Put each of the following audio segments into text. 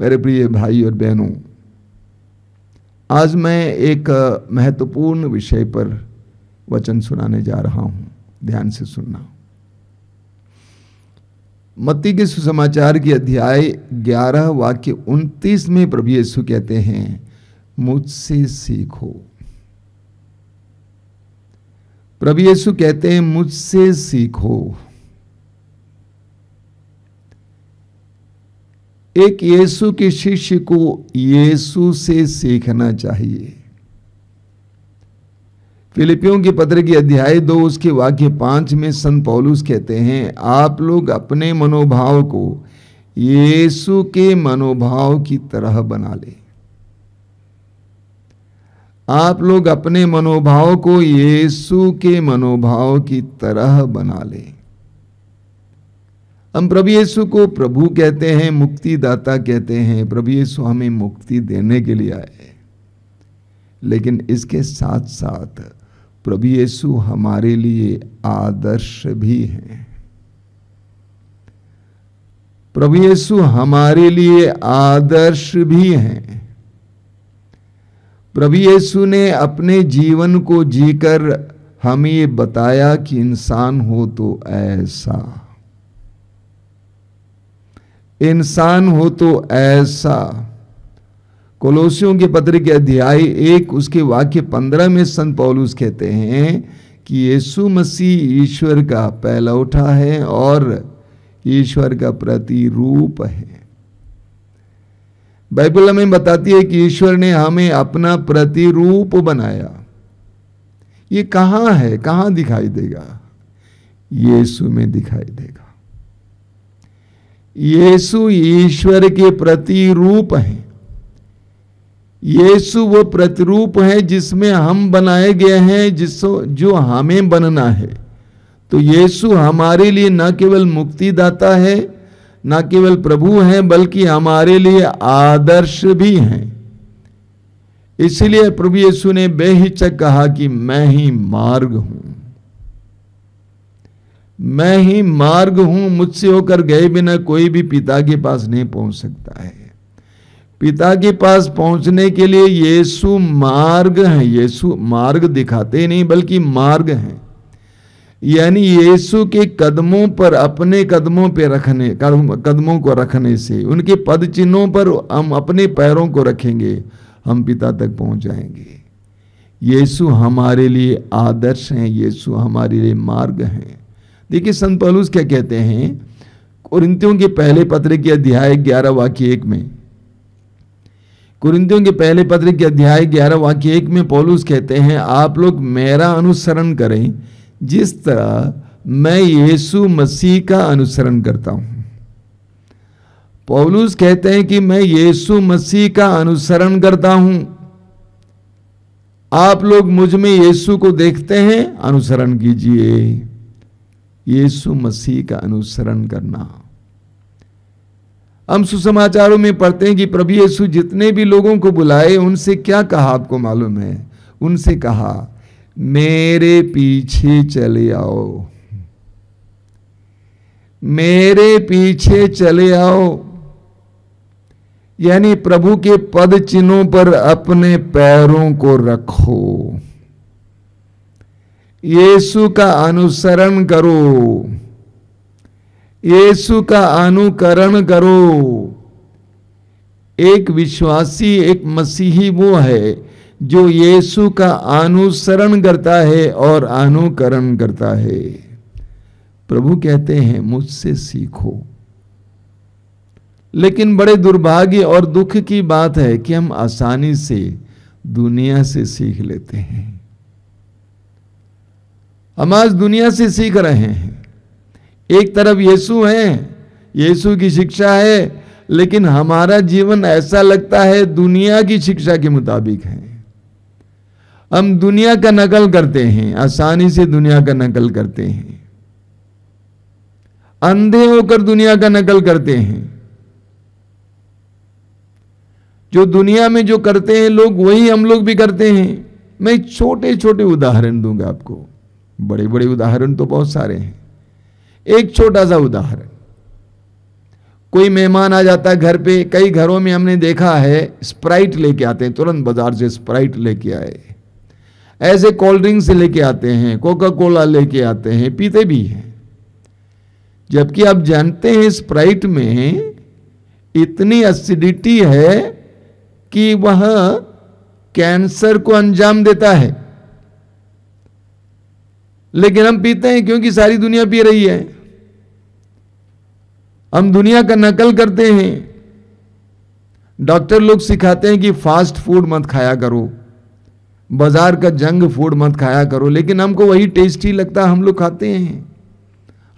मेरे प्रिय भाई और बहनों आज मैं एक महत्वपूर्ण विषय पर वचन सुनाने जा रहा हूं ध्यान से सुनना मत्ती के सुसमाचार की अध्याय 11 वाक्य 29 में प्रभु यीशु कहते हैं मुझसे सीखो प्रभु यीशु कहते हैं मुझसे सीखो एक यीशु के शिष्य को यीशु से सीखना चाहिए फिलिपियों के पत्र की अध्याय दो उसके वाक्य पांच में सन पौलुस कहते हैं आप लोग अपने मनोभाव को यीशु के मनोभाव की तरह बना ले आप लोग अपने मनोभाव को यीशु के मनोभाव की तरह बना लें हम प्रभु येसु को प्रभु कहते हैं मुक्तिदाता कहते हैं प्रभु येसु हमें मुक्ति देने के लिए आए लेकिन इसके साथ साथ प्रभु येसु हमारे लिए आदर्श भी हैं प्रभु येसु हमारे लिए आदर्श भी हैं प्रभु येसु ने अपने जीवन को जीकर हमें बताया कि इंसान हो तो ऐसा इंसान हो तो ऐसा कोलोसियों के पत्र के अध्याय एक उसके वाक्य पंद्रह में संत पौलुस कहते हैं कि यीशु मसीह ईश्वर का उठा है और ईश्वर का प्रतिरूप है बाइबल हमें बताती है कि ईश्वर ने हमें अपना प्रतिरूप बनाया ये कहां है कहां दिखाई देगा यीशु में दिखाई देगा येसु ईश्वर के प्रतिरूप है येसु वो प्रतिरूप है जिसमें हम बनाए गए हैं जिस जो हमें बनना है तो येसु हमारे लिए न केवल मुक्तिदाता है न केवल प्रभु है बल्कि हमारे लिए आदर्श भी हैं इसलिए प्रभु येसु ने बेहिचक कहा कि मैं ही मार्ग हूं मैं ही मार्ग हूं मुझसे होकर गए बिना कोई भी पिता के पास नहीं पहुंच सकता है पिता के पास पहुंचने के लिए यीशु मार्ग हैं यीशु मार्ग दिखाते नहीं बल्कि मार्ग हैं यानी यीशु के कदमों पर अपने कदमों पर रखने कदमों को रखने से उनके पद चिन्हों पर हम अपने पैरों को रखेंगे हम पिता तक पहुंच जाएंगे यीशु हमारे लिए आदर्श हैं यीशु हमारे लिए मार्ग हैं देखिए संत पहलूस क्या कहते हैं कुरिंतियों के पहले पत्र के अध्याय ग्यारह वाक्य एक में कुरिंतियों के पहले पत्र के अध्याय ग्यारह वाक्य एक में पौलूस कहते हैं आप लोग मेरा अनुसरण करें जिस तरह मैं यीशु मसीह का अनुसरण करता हूं पौलूस कहते हैं कि मैं यीशु मसीह का अनुसरण करता हूं आप लोग मुझ में यीशु को देखते हैं अनुसरण कीजिए यीशु मसीह का अनुसरण करना हम सुसमाचारों में पढ़ते हैं कि प्रभु यीशु जितने भी लोगों को बुलाए उनसे क्या कहा आपको मालूम है उनसे कहा मेरे पीछे चले आओ मेरे पीछे चले आओ यानी प्रभु के पद चिन्हों पर अपने पैरों को रखो यीशु का अनुसरण करो यीशु का अनुकरण करो एक विश्वासी एक मसीही वो है जो यीशु का अनुसरण करता है और अनुकरण करता है प्रभु कहते हैं मुझसे सीखो लेकिन बड़े दुर्भाग्य और दुख की बात है कि हम आसानी से दुनिया से सीख लेते हैं हम आज दुनिया से सीख रहे हैं एक तरफ यीशु हैं यीशु की शिक्षा है लेकिन हमारा जीवन ऐसा लगता है दुनिया की शिक्षा के मुताबिक है हम दुनिया का नकल करते हैं आसानी से दुनिया का नकल करते हैं अंधे होकर दुनिया का नकल करते हैं जो दुनिया में जो करते हैं लोग वही हम लोग भी करते हैं मैं छोटे छोटे उदाहरण दूंगा आपको बड़े बड़े उदाहरण तो बहुत सारे हैं एक छोटा सा उदाहरण कोई मेहमान आ जाता है घर पे कई घरों में हमने देखा है स्प्राइट लेके आते हैं तुरंत बाजार से स्प्राइट लेके आए ऐसे कोल्ड ड्रिंक्स लेके आते हैं कोका कोला लेके आते हैं पीते भी हैं जबकि आप जानते हैं स्प्राइट में इतनी एसिडिटी है कि वह कैंसर को अंजाम देता है लेकिन हम पीते हैं क्योंकि सारी दुनिया पी रही है हम दुनिया का नकल करते हैं डॉक्टर लोग सिखाते हैं कि फास्ट फूड मत खाया करो बाजार का जंग फूड मत खाया करो लेकिन हमको वही टेस्टी लगता हम लोग खाते हैं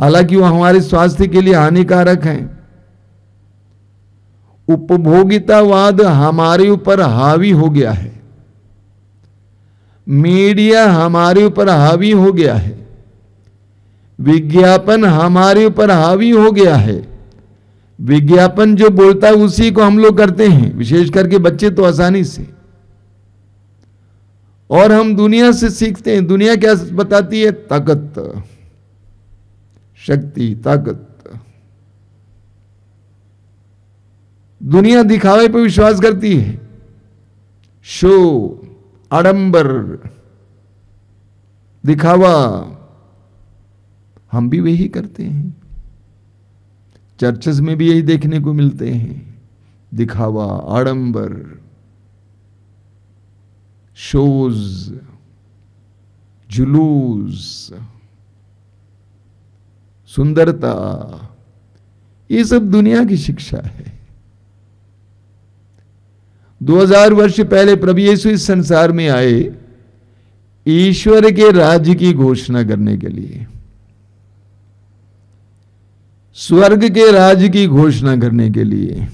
हालांकि वह हमारे स्वास्थ्य के लिए हानिकारक है उपभोगितावाद हमारे ऊपर हावी हो गया है मीडिया हमारे ऊपर हावी हो गया है विज्ञापन हमारे ऊपर हावी हो गया है विज्ञापन जो बोलता है उसी को हम लोग करते हैं विशेष करके बच्चे तो आसानी से और हम दुनिया से सीखते हैं दुनिया क्या बताती है ताकत शक्ति ताकत दुनिया दिखावे पर विश्वास करती है शो आडंबर दिखावा हम भी वही करते हैं चर्चेस में भी यही देखने को मिलते हैं दिखावा आडंबर शोज जुलूस सुंदरता ये सब दुनिया की शिक्षा है 2000 वर्ष पहले प्रभु यीशु इस संसार में आए ईश्वर के राज्य की घोषणा करने के लिए स्वर्ग के राज्य की घोषणा करने के लिए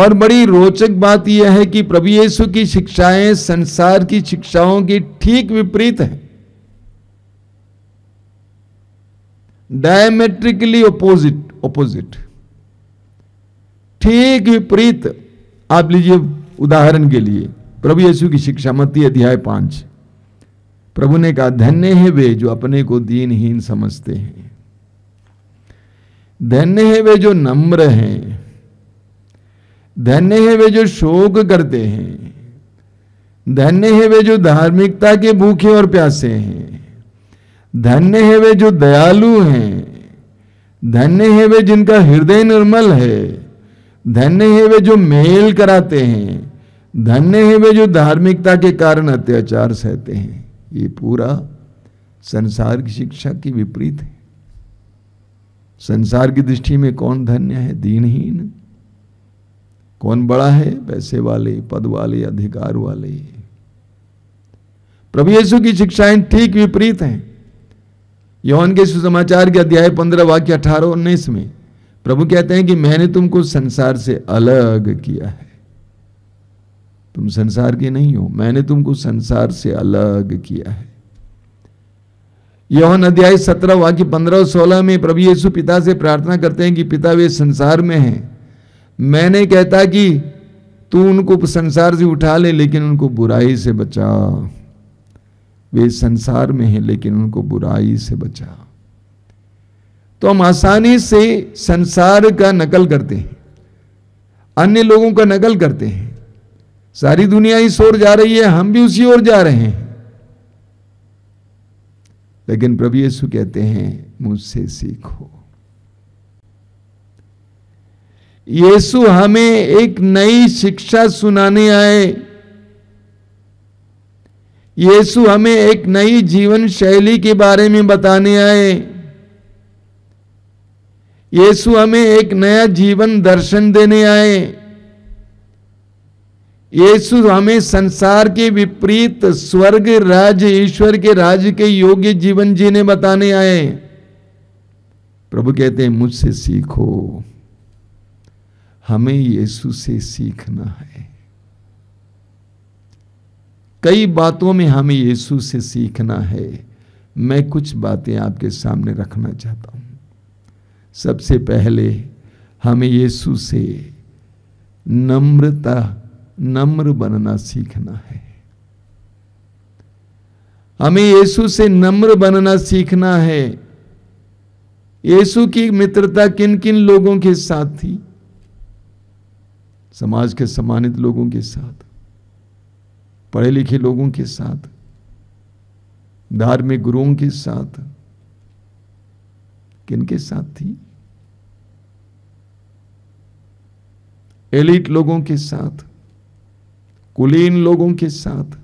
और बड़ी रोचक बात यह है कि प्रभु यीशु की शिक्षाएं संसार की शिक्षाओं की ठीक विपरीत है डायमेट्रिकली ओपोजिट ओपोजिट ठीक विपरीत आप लीजिए उदाहरण के लिए प्रभु यीशु की शिक्षा मती अध्याय पांच प्रभु ने कहा धन्य है वे जो अपने को दीनहीन समझते हैं धन्य है वे जो नम्र हैं धन्य है वे जो शोक करते हैं धन्य है वे जो धार्मिकता के भूखे और प्यासे हैं धन्य है वे जो दयालु हैं धन्य है वे जिनका हृदय निर्मल है धन्य है वे जो मेल कराते हैं धन्य है वे जो धार्मिकता के कारण अत्याचार सहते हैं ये पूरा संसार की शिक्षा की विपरीत है संसार की दृष्टि में कौन धन्य है दीनहीन कौन बड़ा है पैसे वाले पद वाले अधिकार वाले प्रभु यीशु की शिक्षाएं ठीक विपरीत हैं यौन के सुसमाचार के अध्याय पंद्रह वाक्य अठारह उन्नीस में प्रभु कहते हैं कि मैंने तुमको संसार से अलग किया है तुम संसार के नहीं हो मैंने तुमको संसार से अलग किया है यौन अध्याय सत्रह वाक्य पंद्रह और सोलह में प्रभु यीशु पिता से प्रार्थना करते हैं कि पिता वे संसार में हैं मैंने कहता कि तू उनको संसार से उठा ले लेकिन उनको बुराई से बचा वे संसार में हैं लेकिन उनको बुराई से बचा तो हम आसानी से संसार का नकल करते हैं अन्य लोगों का नकल करते हैं सारी दुनिया इस ओर जा रही है हम भी उसी ओर जा रहे हैं लेकिन प्रभु यीशु कहते हैं मुझसे सीखो यीशु हमें एक नई शिक्षा सुनाने आए यीशु हमें एक नई जीवन शैली के बारे में बताने आए यीशु हमें एक नया जीवन दर्शन देने आए यीशु हमें संसार के विपरीत स्वर्ग राज ईश्वर के राज के योग्य जीवन जीने बताने आए प्रभु कहते हैं मुझसे सीखो हमें यीशु से सीखना है कई बातों में हमें यीशु से सीखना है मैं कुछ बातें आपके सामने रखना चाहता हूं सबसे पहले हमें यीशु से नम्रता नम्र बनना सीखना है हमें यीशु से नम्र बनना सीखना है यीशु की मित्रता किन किन लोगों के साथ थी समाज के सम्मानित लोगों के साथ पढ़े लिखे लोगों के साथ धार्मिक गुरुओं के साथ किन के साथ थी एलिट लोगों के साथ कुलीन लोगों के साथ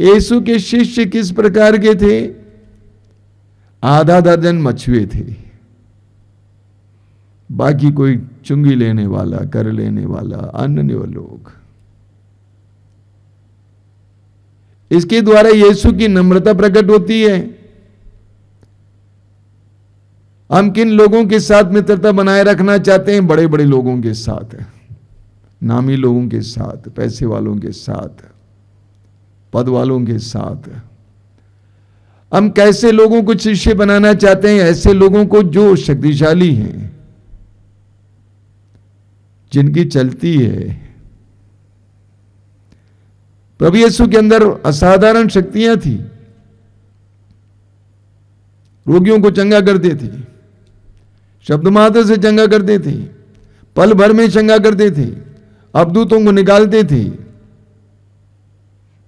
येसु के शिष्य किस प्रकार के थे आधा दर्जन मछुए थे बाकी कोई चुंगी लेने वाला कर लेने वाला अन्य लोग इसके द्वारा यीशु की नम्रता प्रकट होती है हम किन लोगों के साथ मित्रता बनाए रखना चाहते हैं बड़े बड़े लोगों के साथ नामी लोगों के साथ पैसे वालों के साथ पद वालों के साथ हम कैसे लोगों को शिष्य बनाना चाहते हैं ऐसे लोगों को जो शक्तिशाली हैं जिनकी चलती है प्रभु यीशु के अंदर असाधारण शक्तियां थी रोगियों को चंगा करते थे शब्द मात्र से चंगा करते थे पल भर में चंगा करते थे दूतों को निकालते थे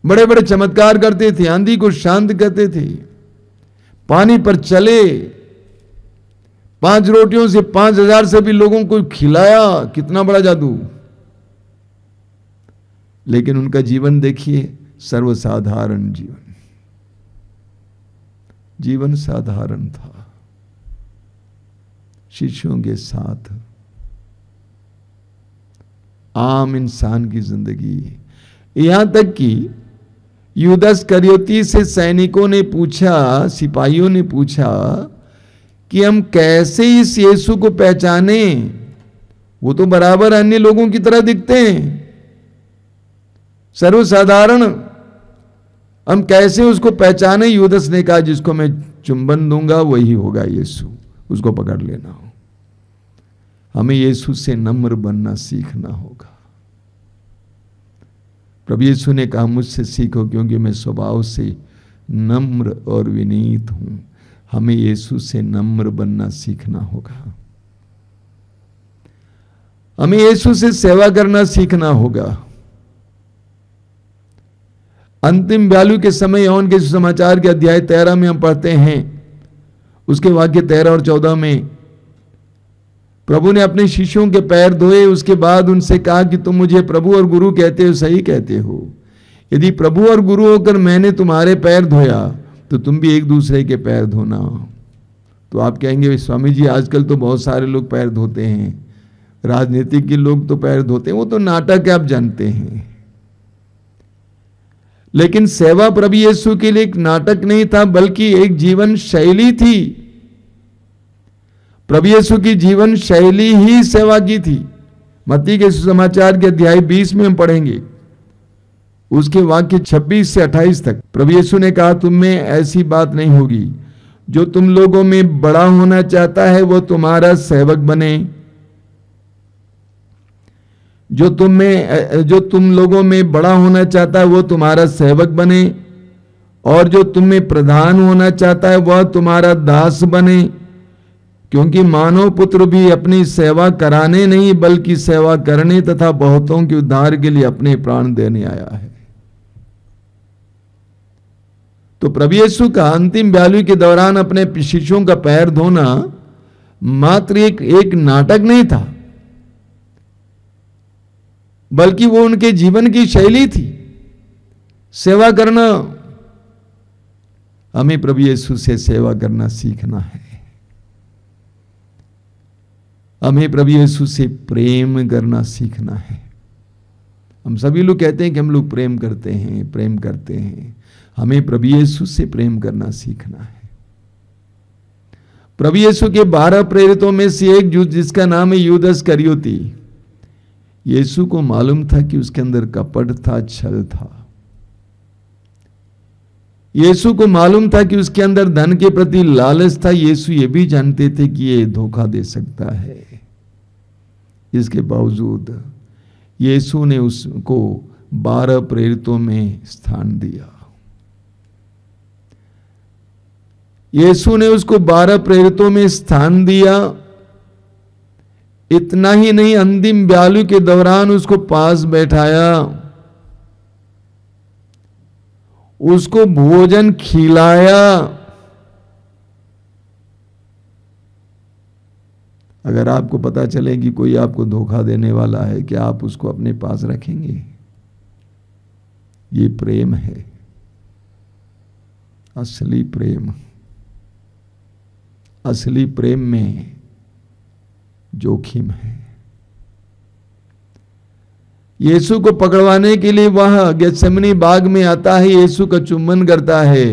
बड़े बड़े चमत्कार करते थे आंधी को शांत करते थे पानी पर चले पांच रोटियों से पांच हजार से भी लोगों को खिलाया कितना बड़ा जादू लेकिन उनका जीवन देखिए सर्वसाधारण जीवन जीवन साधारण था शिष्यों के साथ आम इंसान की जिंदगी यहां तक कि युदस करियोती से सैनिकों ने पूछा सिपाहियों ने पूछा कि हम कैसे इस यीशु को पहचाने वो तो बराबर अन्य लोगों की तरह दिखते हैं सर्वसाधारण हम कैसे उसको पहचाने युदस ने कहा जिसको मैं चुंबन दूंगा वही होगा यीशु उसको पकड़ लेना हो हमें यीशु से नम्र बनना सीखना होगा प्रभु यीशु ने कहा मुझसे सीखो क्योंकि मैं स्वभाव से नम्र और विनीत हूं हमें यीशु से नम्र बनना सीखना होगा हमें यीशु से सेवा करना सीखना होगा अंतिम व्यालू के समय यौन के समाचार के अध्याय तेरह में हम पढ़ते हैं उसके वाक्य तेरह और चौदह में प्रभु ने अपने शिष्यों के पैर धोए उसके बाद उनसे कहा कि तुम मुझे प्रभु और गुरु कहते हो सही कहते हो यदि प्रभु और गुरु होकर मैंने तुम्हारे पैर धोया तो तुम भी एक दूसरे के पैर धोना तो आप कहेंगे स्वामी जी आजकल तो बहुत सारे लोग पैर धोते हैं राजनीतिक के लोग तो पैर धोते हैं वो तो नाटक है आप जानते हैं लेकिन सेवा प्रभु यीशु के लिए एक नाटक नहीं था बल्कि एक जीवन शैली थी प्रभु यीशु की जीवन शैली ही सेवा की थी मत्ती के सुसमाचार के अध्याय 20 में हम पढ़ेंगे उसके वाक्य 26 से 28 तक प्रभु यीशु ने कहा तुम में ऐसी बात नहीं होगी जो तुम लोगों में बड़ा होना चाहता है वो तुम्हारा सेवक बने जो तुम में जो तुम लोगों में बड़ा होना चाहता है वह तुम्हारा सेवक बने और जो तुम में प्रधान होना चाहता है वह तुम्हारा दास बने क्योंकि मानव पुत्र भी अपनी सेवा कराने नहीं बल्कि सेवा करने तथा बहुतों के उद्धार के लिए अपने प्राण देने आया है तो प्रभु यीशु का अंतिम व्यालु के दौरान अपने शिष्यों का पैर धोना मात्र एक, एक नाटक नहीं था बल्कि वो उनके जीवन की शैली थी सेवा करना हमें प्रभु यीशु से सेवा करना सीखना है हमें प्रभु यीशु से प्रेम करना सीखना है हम सभी लोग कहते हैं कि हम लोग प्रेम करते हैं प्रेम करते हैं हमें प्रभु यीशु से प्रेम करना सीखना है प्रभु यीशु के बारह प्रेरितों में से एक जिसका नाम है यूदस करियोती यीशु को मालूम था कि उसके अंदर कपट था छल था यीशु को मालूम था कि उसके अंदर धन के प्रति लालच था यीशु ये भी जानते थे कि ये धोखा दे सकता है इसके बावजूद यीशु ने उसको बारह प्रेरितों में स्थान दिया यीशु ने उसको बारह प्रेरितों में स्थान दिया इतना ही नहीं अंतिम ब्यालू के दौरान उसको पास बैठाया उसको भोजन खिलाया अगर आपको पता चले कि कोई आपको धोखा देने वाला है क्या आप उसको अपने पास रखेंगे ये प्रेम है असली प्रेम असली प्रेम में जोखिम है यीशु को पकड़वाने के लिए वह गैसमनी बाग में आता है यीशु का चुम्बन करता है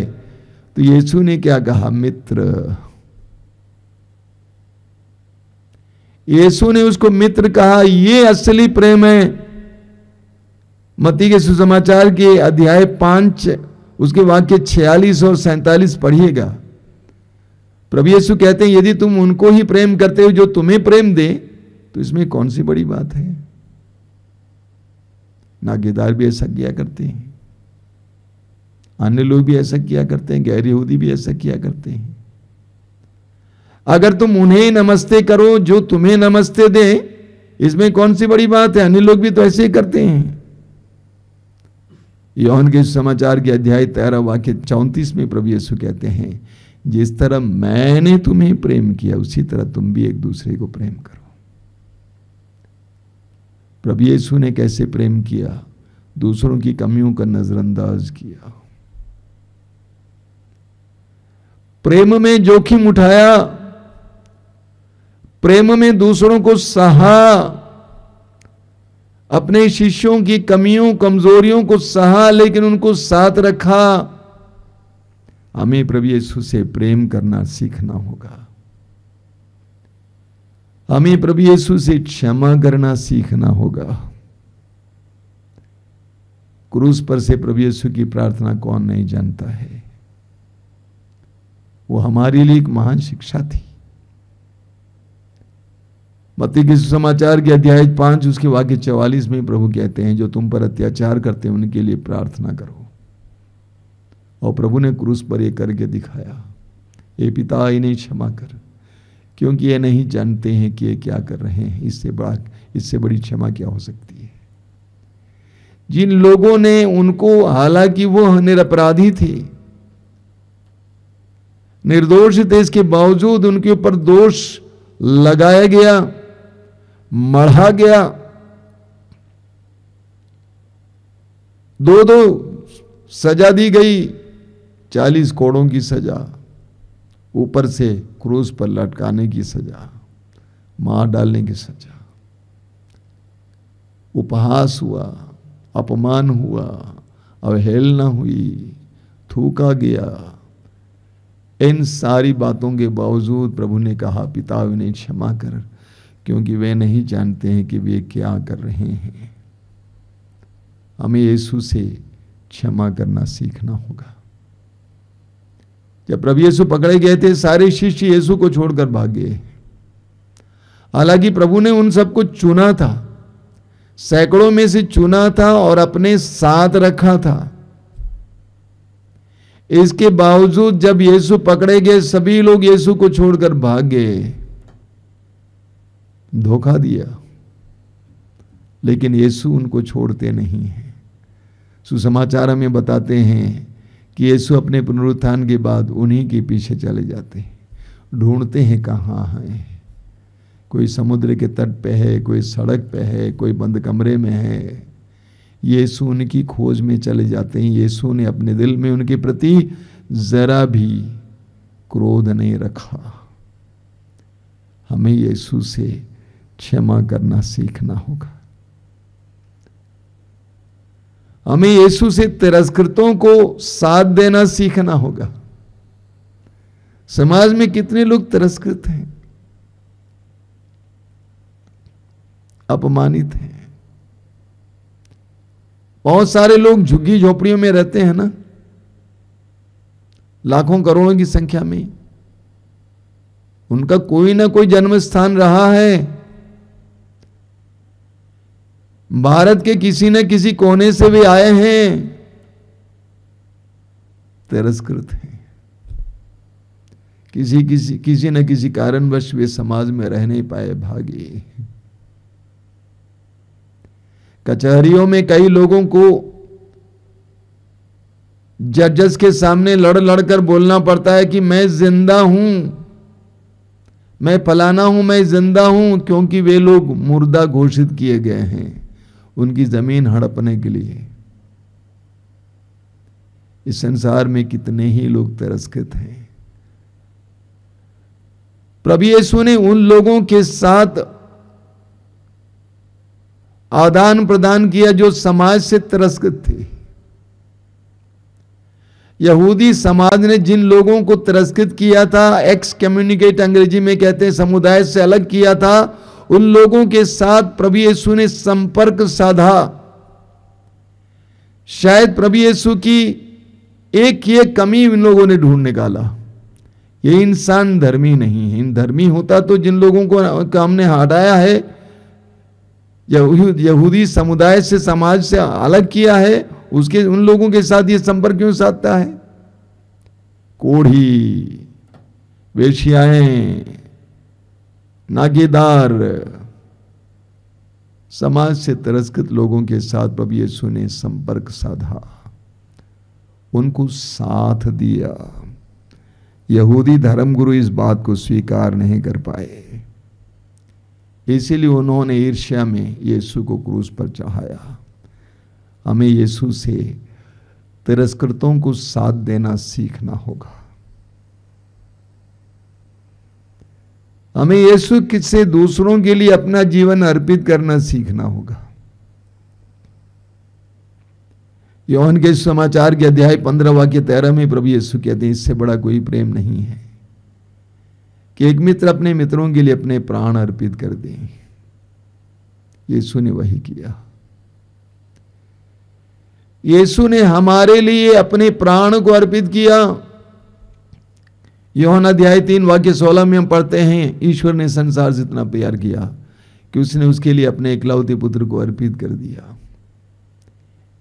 तो यीशु ने क्या कहा मित्र यीशु ने उसको मित्र कहा यह असली प्रेम है मती के सुसमाचार के अध्याय पांच उसके वाक्य छियालीस और सैतालीस पढ़िएगा प्रभु यीशु कहते हैं यदि तुम उनको ही प्रेम करते हो जो तुम्हें प्रेम दे तो इसमें कौन सी बड़ी बात है नागेदार भी ऐसा किया करते हैं अन्य लोग भी ऐसा किया करते हैं गैर यहूदी भी ऐसा किया करते हैं अगर तुम उन्हें नमस्ते करो जो तुम्हें नमस्ते दे इसमें कौन सी बड़ी बात है अन्य लोग भी तो ऐसे ही करते हैं यौन के समाचार के अध्याय तेरह वाक्य चौंतीस में प्रभु यीशु कहते हैं जिस तरह मैंने तुम्हें प्रेम किया उसी तरह तुम भी एक दूसरे को प्रेम करो प्रभु यीशु ने कैसे प्रेम किया दूसरों की कमियों का नजरअंदाज किया प्रेम में जोखिम उठाया प्रेम में दूसरों को सहा अपने शिष्यों की कमियों कमजोरियों को सहा लेकिन उनको साथ रखा हमें प्रभु यीशु से प्रेम करना सीखना होगा हमें प्रभु यीशु से क्षमा करना सीखना होगा क्रूस पर से प्रभु यीशु की प्रार्थना कौन नहीं जानता है वो हमारे लिए एक महान शिक्षा थी मत्ती के सुसमाचार के अध्याय पांच उसके वाक्य चौवालीस में प्रभु कहते हैं जो तुम पर अत्याचार करते हैं उनके लिए प्रार्थना करो और प्रभु ने क्रूस पर ये करके दिखाया ये पिता इन्हें क्षमा कर क्योंकि ये नहीं जानते हैं कि ये क्या कर रहे हैं इससे बड़ा इससे बड़ी क्षमा क्या हो सकती है जिन लोगों ने उनको हालांकि वो निरपराधी थे निर्दोष थे इसके बावजूद उनके ऊपर दोष लगाया गया मढ़ा गया दो दो सजा दी गई चालीस कोड़ों की सजा ऊपर से क्रूज पर लटकाने की सजा मार डालने की सजा उपहास हुआ अपमान हुआ अवहेलना हुई थूका गया इन सारी बातों के बावजूद प्रभु ने कहा पिता उन्हें क्षमा कर क्योंकि वे नहीं जानते हैं कि वे क्या कर रहे हैं हमें यीशु से क्षमा करना सीखना होगा जब प्रभु येसु पकड़े गए थे सारे शिष्य येसु को छोड़कर भाग गए हालांकि प्रभु ने उन सबको चुना था सैकड़ों में से चुना था और अपने साथ रखा था इसके बावजूद जब येसु पकड़े गए सभी लोग येसु को छोड़कर भाग गए धोखा दिया लेकिन येसु उनको छोड़ते नहीं है सुसमाचार हमें बताते हैं कि यीशु अपने पुनरुत्थान के बाद उन्हीं के पीछे चले जाते हैं ढूंढते हैं कहाँ हैं कोई समुद्र के तट पे है कोई सड़क पे है कोई बंद कमरे में है यीशु उनकी खोज में चले जाते हैं यीशु ने अपने दिल में उनके प्रति ज़रा भी क्रोध नहीं रखा हमें यीशु से क्षमा करना सीखना होगा हमें यीशु से तिरस्कृतों को साथ देना सीखना होगा समाज में कितने लोग तिरस्कृत हैं अपमानित हैं बहुत सारे लोग झुग्गी झोपड़ियों में रहते हैं ना लाखों करोड़ों की संख्या में उनका कोई ना कोई जन्म स्थान रहा है भारत के किसी न किसी कोने से भी आए हैं तिरस्कृत हैं किसी किसी किसी न किसी कारणवश वे समाज में रह नहीं पाए भागे कचहरियों में कई लोगों को जजेस के सामने लड़ लड़ कर बोलना पड़ता है कि मैं जिंदा हूं मैं फलाना हूं मैं जिंदा हूं क्योंकि वे लोग मुर्दा घोषित किए गए हैं उनकी ज़मीन हड़पने के लिए इस संसार में कितने ही लोग तिरस्कृत हैं प्रभु यीशु ने उन लोगों के साथ आदान प्रदान किया जो समाज से तिरस्कृत थे यहूदी समाज ने जिन लोगों को तिरस्कृत किया था एक्स कम्युनिकेट अंग्रेजी में कहते हैं समुदाय से अलग किया था उन लोगों के साथ प्रभु यीशु ने संपर्क साधा शायद प्रभु यीशु की एक ये कमी इन लोगों ने ढूंढ निकाला ये इंसान धर्मी नहीं है इन धर्मी होता तो जिन लोगों को हमने हटाया है यहूदी समुदाय से समाज से अलग किया है उसके उन लोगों के साथ ये संपर्क क्यों साधता है कोढ़ी वेशियाएं नागेदार समाज से तिरस्कृत लोगों के साथ प्रभु यीशु ने संपर्क साधा उनको साथ दिया यहूदी धर्मगुरु इस बात को स्वीकार नहीं कर पाए इसीलिए उन्होंने ईर्ष्या में यीशु को क्रूस पर चढ़ाया हमें यीशु से तिरस्कृतों को साथ देना सीखना होगा हमें यीशु से दूसरों के लिए अपना जीवन अर्पित करना सीखना होगा यौन के समाचार के अध्याय पंद्रह वाक्य तेरह में प्रभु यीशु कहते हैं इससे बड़ा कोई प्रेम नहीं है कि एक मित्र अपने मित्रों के लिए अपने प्राण अर्पित कर दे यीशु ने वही किया यीशु ने हमारे लिए अपने प्राण को अर्पित किया योहन अध्याय तीन वाक्य सोलह में हम पढ़ते हैं ईश्वर ने संसार से इतना प्यार किया कि उसने उसके लिए अपने इकलौते पुत्र को अर्पित कर दिया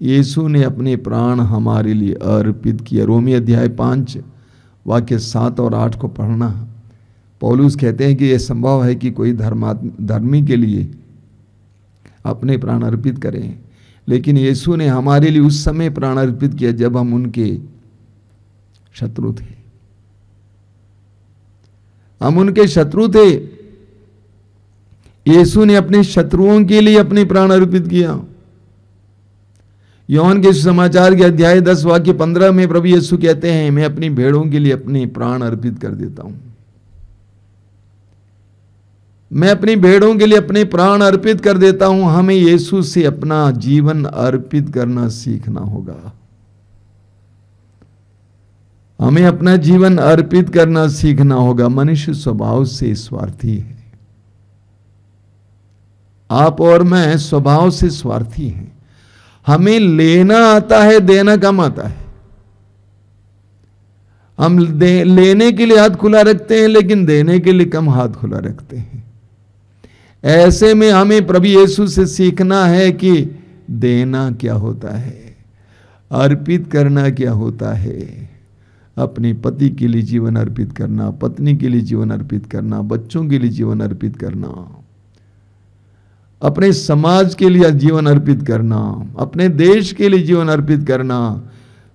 यीशु ने अपने प्राण हमारे लिए अर्पित किया रोमी अध्याय पाँच वाक्य सात और आठ को पढ़ना पौलूस कहते हैं कि यह संभव है कि कोई धर्मात्म धर्मी के लिए अपने प्राण अर्पित करें लेकिन यीशु ने हमारे लिए उस समय प्राण अर्पित किया जब हम उनके शत्रु थे हम उनके शत्रु थे यीशु ने अपने शत्रुओं के लिए अपने प्राण अर्पित किया यौन के समाचार के अध्याय दस वाक्य पंद्रह में प्रभु यीशु कहते हैं मैं अपनी भेड़ों के लिए अपने प्राण अर्पित कर देता हूं मैं अपनी भेड़ों के लिए अपने प्राण अर्पित कर देता हूं हमें यीशु से अपना जीवन अर्पित करना सीखना होगा हमें अपना जीवन अर्पित करना सीखना होगा मनुष्य स्वभाव से स्वार्थी है आप और मैं स्वभाव से स्वार्थी हैं हमें लेना आता है देना कम आता है हम लेने के लिए हाथ खुला रखते हैं लेकिन देने के लिए कम हाथ खुला रखते हैं ऐसे में हमें प्रभु यीशु से सीखना है कि देना क्या होता है अर्पित करना क्या होता है अपने पति के लिए जीवन अर्पित करना पत्नी के लिए जीवन अर्पित करना बच्चों के लिए जीवन अर्पित करना अपने समाज के लिए जीवन अर्पित करना अपने देश के लिए जीवन अर्पित करना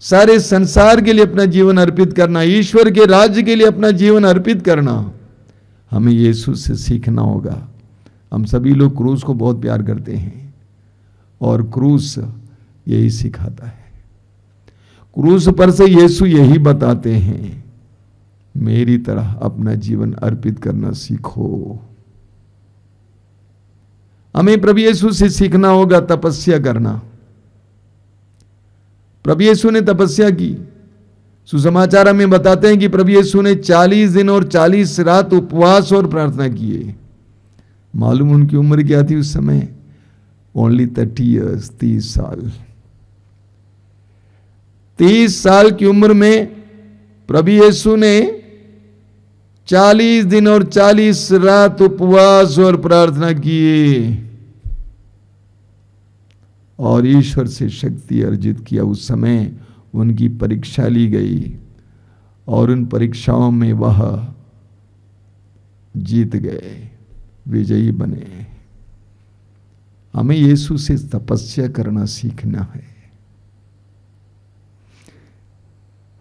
सारे संसार के लिए अपना जीवन अर्पित करना ईश्वर के राज्य के लिए अपना जीवन अर्पित करना हमें यीशु से सीखना होगा हम सभी लोग क्रूस को बहुत प्यार करते हैं और क्रूस यही सिखाता है क्रूस पर से यीशु यही बताते हैं मेरी तरह अपना जीवन अर्पित करना सीखो हमें प्रभु यीशु से सीखना होगा तपस्या करना प्रभु यीशु ने तपस्या की सुसमाचार हमें बताते हैं कि प्रभु यीशु ने 40 दिन और 40 रात उपवास और प्रार्थना किए मालूम उनकी उम्र क्या थी उस समय ओनली थर्टी ईयर्स तीस साल तीस साल की उम्र में प्रभु यीशु ने चालीस दिन और चालीस रात उपवास और प्रार्थना किए और ईश्वर से शक्ति अर्जित किया उस समय उनकी परीक्षा ली गई और उन परीक्षाओं में वह जीत गए विजयी बने हमें यीशु से तपस्या करना सीखना है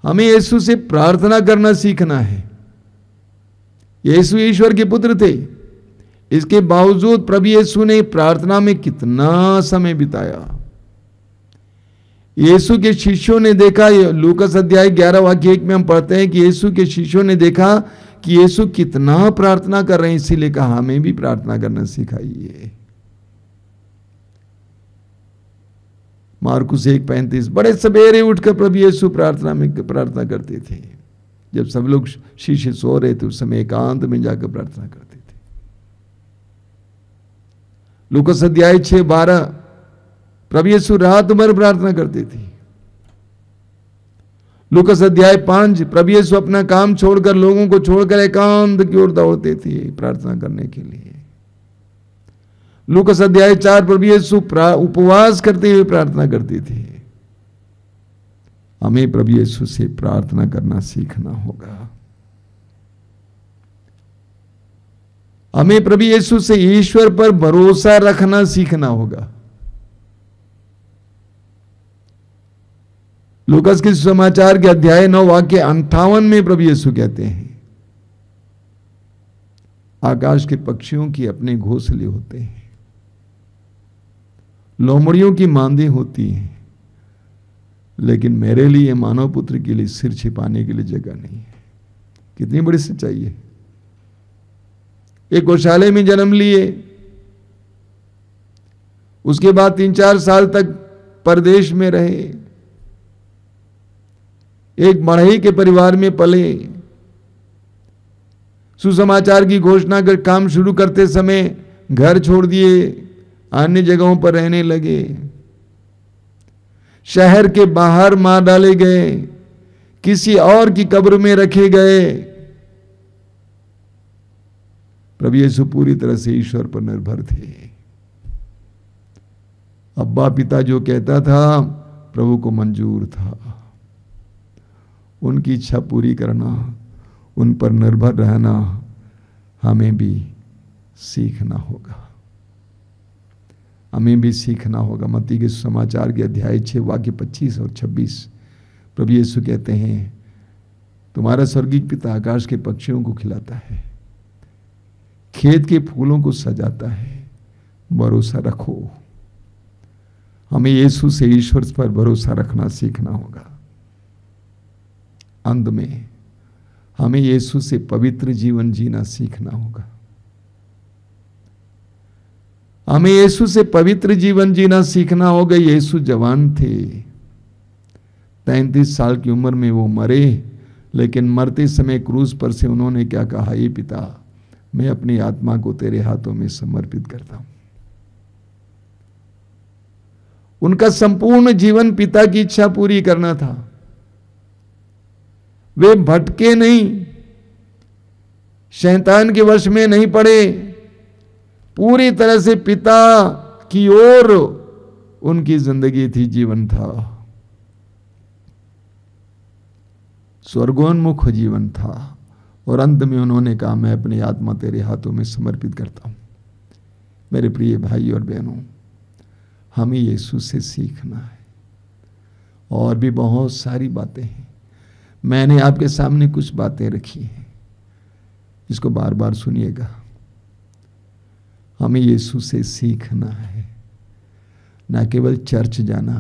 हमें यीशु से प्रार्थना करना सीखना है यीशु ईश्वर के पुत्र थे इसके बावजूद प्रभु यीशु ने प्रार्थना में कितना समय बिताया यीशु के शिष्यों ने देखा लूकस अध्याय ग्यारह वाक्य एक में हम पढ़ते हैं कि यीशु के शिष्यों ने देखा कि यीशु कितना प्रार्थना कर रहे हैं इसीलिए कहा हमें भी प्रार्थना करना सिखाइए मार्कुस एक पैंतीस बड़े सवेरे उठकर प्रभु यीशु प्रार्थना में प्रार्थना करते थे जब सब लोग शीशे सो रहे थे उस समय एकांत में जाकर प्रार्थना करते थे लुकस अध्याय छह बारह प्रभु यीशु रात भर प्रार्थना करते थे लुकस अध्याय पांच प्रभु यीशु अपना काम छोड़कर लोगों को छोड़कर एकांत की ओर दौड़ते थे प्रार्थना करने के लिए लुकस अध्याय चार पर भी यीशु उपवास करते हुए प्रार्थना करते थे हमें प्रभु यीशु से प्रार्थना करना सीखना होगा हमें प्रभु यीशु से ईश्वर पर भरोसा रखना सीखना होगा लोकस के समाचार के अध्याय नौ वाक्य अंठावन में प्रभु यीशु कहते हैं आकाश के पक्षियों की अपने घोंसले होते हैं लोमड़ियों की मांदे होती हैं लेकिन मेरे लिए मानव पुत्र के लिए सिर छिपाने के लिए जगह नहीं है कितनी बड़ी सच्चाई है एक गौशाले में जन्म लिए उसके बाद तीन चार साल तक परदेश में रहे एक मढ़ई के परिवार में पले सुसमाचार की घोषणा कर काम शुरू करते समय घर छोड़ दिए अन्य जगहों पर रहने लगे शहर के बाहर मार डाले गए किसी और की कब्र में रखे गए प्रभु यीशु पूरी तरह से ईश्वर पर निर्भर थे अब्बा पिता जो कहता था प्रभु को मंजूर था उनकी इच्छा पूरी करना उन पर निर्भर रहना हमें भी सीखना होगा हमें भी सीखना होगा मती के समाचार के अध्याय छः वाक्य पच्चीस और छब्बीस प्रभु यीशु कहते हैं तुम्हारा स्वर्गीय पिता आकाश के पक्षियों को खिलाता है खेत के फूलों को सजाता है भरोसा रखो हमें यीशु से ईश्वर पर भरोसा रखना सीखना होगा अंत में हमें यीशु से पवित्र जीवन जीना सीखना होगा हमें यीशु से पवित्र जीवन जीना सीखना होगा यीशु जवान थे तैंतीस साल की उम्र में वो मरे लेकिन मरते समय क्रूज पर से उन्होंने क्या कहा ये पिता मैं अपनी आत्मा को तेरे हाथों में समर्पित करता हूं उनका संपूर्ण जीवन पिता की इच्छा पूरी करना था वे भटके नहीं शैतान के वश में नहीं पड़े पूरी तरह से पिता की ओर उनकी जिंदगी थी जीवन था स्वर्गोन्मुख जीवन था और अंत में उन्होंने कहा मैं अपनी आत्मा तेरे हाथों में समर्पित करता हूं मेरे प्रिय भाई और बहनों हमें यीशु से सीखना है और भी बहुत सारी बातें हैं मैंने आपके सामने कुछ बातें रखी हैं इसको बार बार सुनिएगा हमें यीशु से सीखना है ना केवल चर्च जाना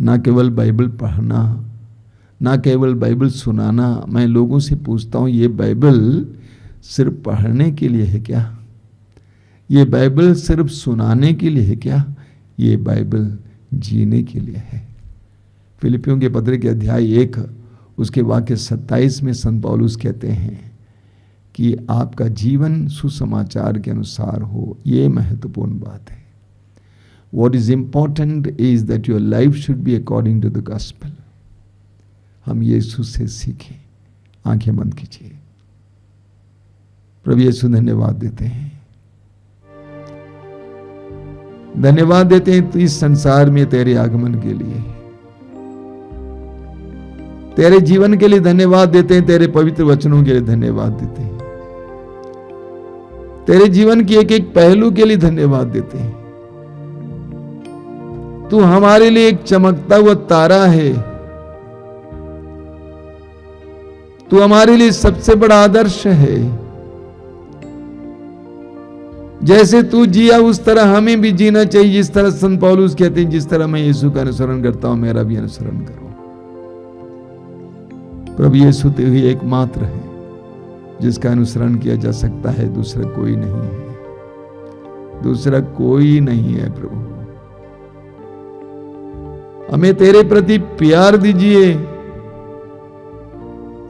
ना केवल बाइबल पढ़ना ना केवल बाइबल सुनाना मैं लोगों से पूछता हूँ ये बाइबल सिर्फ पढ़ने के लिए है क्या ये बाइबल सिर्फ सुनाने के लिए है क्या ये बाइबल जीने के लिए है फिलिपियों के पत्र के अध्याय एक उसके वाक्य सत्ताईस में संत पॉलूस कहते हैं कि आपका जीवन सुसमाचार के अनुसार हो ये महत्वपूर्ण बात है what is important is that your life should be according to the gospel हम यीशु से सीखें आंखें बंद कीजिए प्रभु यीशु धन्यवाद देते हैं धन्यवाद देते हैं तो इस संसार में तेरे आगमन के लिए तेरे जीवन के लिए धन्यवाद देते हैं तेरे पवित्र वचनों के लिए धन्यवाद देते हैं तेरे जीवन की एक एक पहलू के लिए धन्यवाद देते हैं तू हमारे लिए एक चमकता हुआ तारा है तू हमारे लिए सबसे बड़ा आदर्श है जैसे तू जिया उस तरह हमें भी जीना चाहिए जिस तरह संत पौलुस कहते हैं जिस तरह मैं यीशु का अनुसरण करता हूं मेरा भी अनुसरण करो प्रभु यीशु तेरी एकमात्र है जिसका अनुसरण किया जा सकता है दूसरा कोई नहीं है दूसरा कोई नहीं है प्रभु हमें तेरे प्रति प्यार दीजिए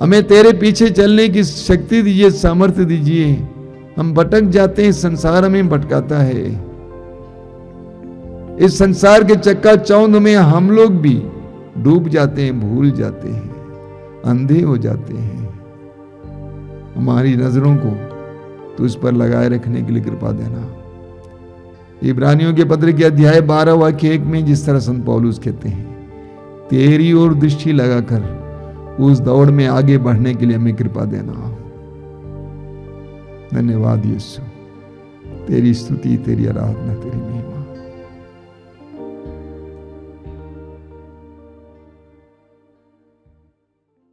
हमें तेरे पीछे चलने की शक्ति दीजिए सामर्थ्य दीजिए हम भटक जाते हैं संसार हमें भटकाता है इस संसार के चक्का चौंध में हम लोग भी डूब जाते हैं भूल जाते हैं अंधे हो जाते हैं हमारी नज़रों को तो इस पर लगाए रखने के लिए कृपा देना इब्रानियों के पत्र के अध्याय बारह वाक्य एक में जिस तरह संत पौलुस कहते हैं तेरी ओर दृष्टि लगाकर उस दौड़ में आगे बढ़ने के लिए हमें कृपा देना धन्यवाद यीशु तेरी स्तुति तेरी आराधना तेरी महिमा